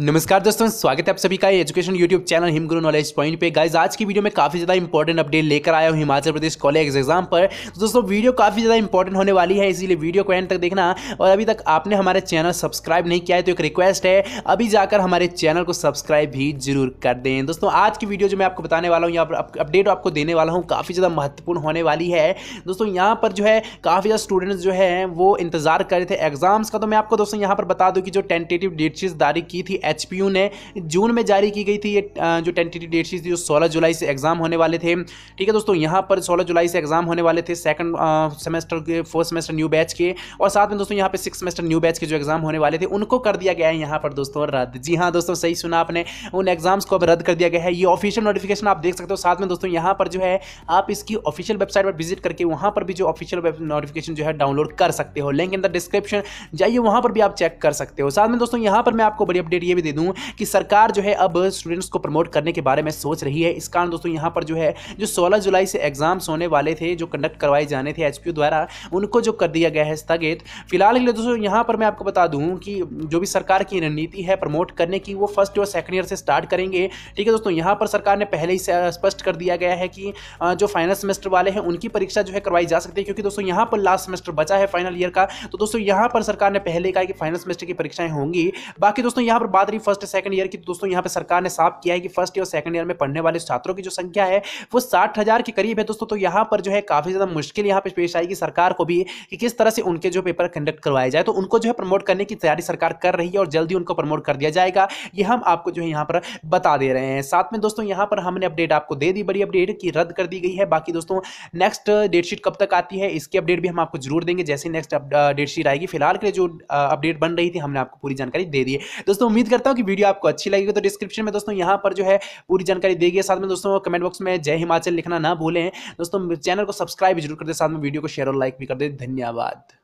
नमस्कार दोस्तों स्वागत है आप सभी का education YouTube channel Himguru knowledge point पे गाइज आज की वीडियो में काफ़ी ज़्यादा इंपॉर्टेंट अपडेट लेकर आया हूँ हिमाचल प्रदेश कॉलेज एग्जाम पर तो दोस्तों वीडियो काफ़ी ज़्यादा इंपॉर्टेंट होने वाली है इसीलिए वीडियो को एंड तक देखना और अभी तक आपने हमारे चैनल सब्सक्राइब नहीं किया है तो एक रिक्वेस्ट है अभी जाकर हमारे चैनल को सब्सक्राइब भी जरूर कर दें दोस्तों आज की वीडियो जो मैं आपको बताने वाला हूँ यहाँ पर अपडेट आपको देने वाला हूँ काफ़ी ज़्यादा महत्वपूर्ण होने वाली है दोस्तों यहाँ पर जो है काफ़ी ज़्यादा स्टूडेंट्स जो है वो इंतजार कर रहे थे एग्जाम्स का तो मैं आपको दोस्तों यहाँ पर बता दूँ कि जो टेंटेटिव डेट शीट जारी की थी एच ने जून में जारी की गई थी ये जो टेंटेटिव डेट थी जो सोलह जुलाई से एग्जाम होने वाले थे ठीक है दोस्तों यहाँ पर सोलह जुलाई से एग्जाम होने वाले थे सेकंड सेमेस्टर के फोर्थ सेमेस्टर न्यू बैच के और साथ में दोस्तों यहाँ पर सिक्स सेमेस्टर न्यू बैच के जो एग्जाम होने वाले थे उनको कर दिया गया है यहाँ पर दोस्तों रद्द जी हाँ दोस्तों सही सुना आपने उन एग्जाम्स को अब रद्द कर दिया गया है ये ऑफिशियल नोटिफिकेशन आप देख सकते हो साथ में दोस्तों यहाँ पर जो है आप इसकी ऑफिशियल वेबसाइट पर विजिट करके वहाँ पर भी जो ऑफिशियल नोटिफिकेशन जो है डाउनलोड कर सकते हो लिंक इन द डिस्क्रिप्शन जाइए वहाँ पर भी आप चेक कर सकते हो साथ में दोस्तों यहाँ पर मैं आपको बड़ी अपडेट ये ये भी दे दूँ कि सरकार जो है अब स्टूडेंट्स को प्रमोट करने के बारे में सोच रही है इस कारण दोस्तों यहाँ पर जो है जो सोलह जुलाई से एग्जाम्स होने वाले थे जो कंडक्ट करवाए जाने थे एच द्वारा उनको जो कर दिया गया है स्थगित फिलहाल के लिए दोस्तों यहाँ पर मैं आपको बता दूँ कि जो भी सरकार की रणनीति है प्रमोट करने की वो फर्स्ट और सेकेंड ईयर से स्टार्ट करेंगे ठीक है दोस्तों यहाँ पर सरकार ने पहले ही स्पष्ट कर दिया गया है कि जो फाइनल सेमेस्टर वाले हैं उनकी परीक्षा जो है करवाई जा सकती है क्योंकि दोस्तों यहाँ पर लास्ट सेमेस्टर बचा है फाइनल ईयर का तो दोस्तों यहाँ पर सरकार ने पहले कहा कि फाइनल सेमेस्टर की परीक्षाएं होंगी बाकी दोस्तों यहाँ पर बात रही फर्स्ट सेकंड ईयर की तो दोस्तों यहाँ पे सरकार ने साफ किया है कि फर्स्ट ईयर सेकंड ईयर में पढ़ने वाले छात्रों की जो संख्या है वो साठ हजार के करीब है दोस्तों तो यहाँ पर जो है काफी ज्यादा मुश्किल यहाँ पे पेश आएगी सरकार को भी कि किस तरह से उनके जो पेपर कंडक्ट करवाए जाए तो उनको जो है प्रमोट करने की तैयारी सरकार कर रही है और जल्दी उनको प्रमोट कर दिया जाएगा ये हम आपको जो है यहाँ पर बता दे रहे हैं साथ में दोस्तों यहाँ पर हमने अपडेट आपको दे दी बड़ी अपडेट की रद्द कर दी गई है बाकी दोस्तों नेक्स्ट डेटशीट कब तक आती है इसकी अपडेट भी हम आपको जरूर देंगे जैसे नेक्स्ट डेटशीट uh, आएगी फिलहाल के लिए जो अपडेट uh, बन रही थी हमने आपको पूरी जानकारी दे दी दोस्तों उम्मीद करता हूँ कि वीडियो आपको अच्छी लगेगी तो डिस्क्रिप्शन में दोस्तों यहाँ पर जो है पूरी जानकारी देगी साथ में दोस्तों कमेंट बॉक्स में जय हिमाचल लिखना ना भूलें दोस्तों चैनल को सब्सक्राइब जरूर कर दे साथ में वीडियो को शेयर और लाइक भी कर दे धन्यवाद